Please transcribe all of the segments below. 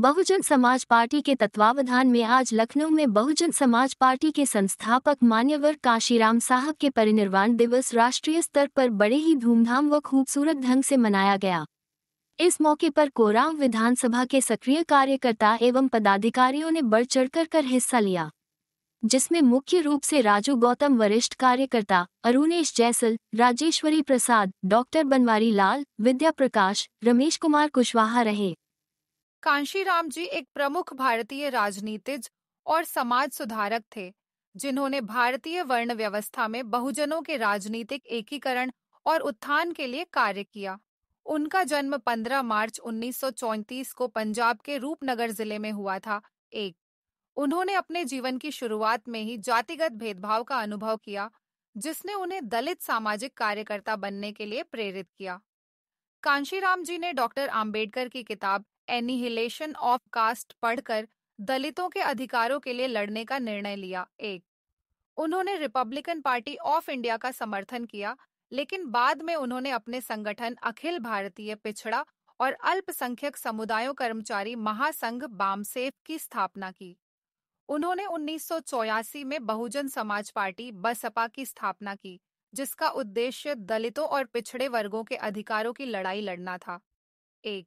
बहुजन समाज पार्टी के तत्वावधान में आज लखनऊ में बहुजन समाज पार्टी के संस्थापक मान्यवर काशीराम साहब के परिनिर्वाण दिवस राष्ट्रीय स्तर पर बड़े ही धूमधाम व खूबसूरत ढंग से मनाया गया इस मौके पर कोराम विधानसभा के सक्रिय कार्यकर्ता एवं पदाधिकारियों ने बढ़ चढ़कर कर हिस्सा लिया जिसमें मुख्य रूप से राजू गौतम वरिष्ठ कार्यकर्ता अरुणेश जैसल राजेश्वरी प्रसाद डॉक्टर बनवारी लाल विद्या प्रकाश रमेश कुमार कुशवाहा रहे कांशीराम जी एक प्रमुख भारतीय राजनीतिज और समाज सुधारक थे जिन्होंने भारतीय वर्ण व्यवस्था में बहुजनों के राजनीतिक एकीकरण और उत्थान के लिए कार्य किया उनका जन्म 15 मार्च 1934 को पंजाब के रूपनगर जिले में हुआ था एक उन्होंने अपने जीवन की शुरुआत में ही जातिगत भेदभाव का अनुभव किया जिसने उन्हें दलित सामाजिक कार्यकर्ता बनने के लिए प्रेरित किया कांशीराम जी ने डॉक्टर आम्बेडकर की किताब एनिहिलेशन ऑफ कास्ट पढ़कर दलितों के अधिकारों के लिए लड़ने का निर्णय लिया एक उन्होंने रिपब्लिकन पार्टी ऑफ इंडिया का समर्थन किया लेकिन बाद में उन्होंने अपने संगठन अखिल भारतीय पिछड़ा और अल्पसंख्यक समुदायों कर्मचारी महासंघ बामसेफ की स्थापना की उन्होंने उन्नीस में बहुजन समाज पार्टी बसपा की स्थापना की जिसका उद्देश्य दलितों और पिछड़े वर्गों के अधिकारों की लड़ाई लड़ना था एक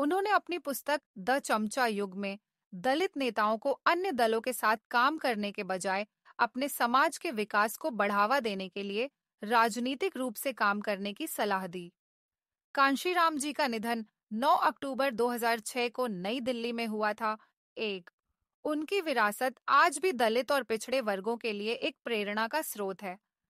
उन्होंने अपनी पुस्तक द चमचा युग में दलित नेताओं को अन्य दलों के साथ काम करने के बजाय अपने समाज के विकास को बढ़ावा देने के लिए राजनीतिक रूप से काम करने की सलाह दी कांशीराम जी का निधन 9 अक्टूबर 2006 को नई दिल्ली में हुआ था एक उनकी विरासत आज भी दलित और पिछड़े वर्गों के लिए एक प्रेरणा का स्रोत है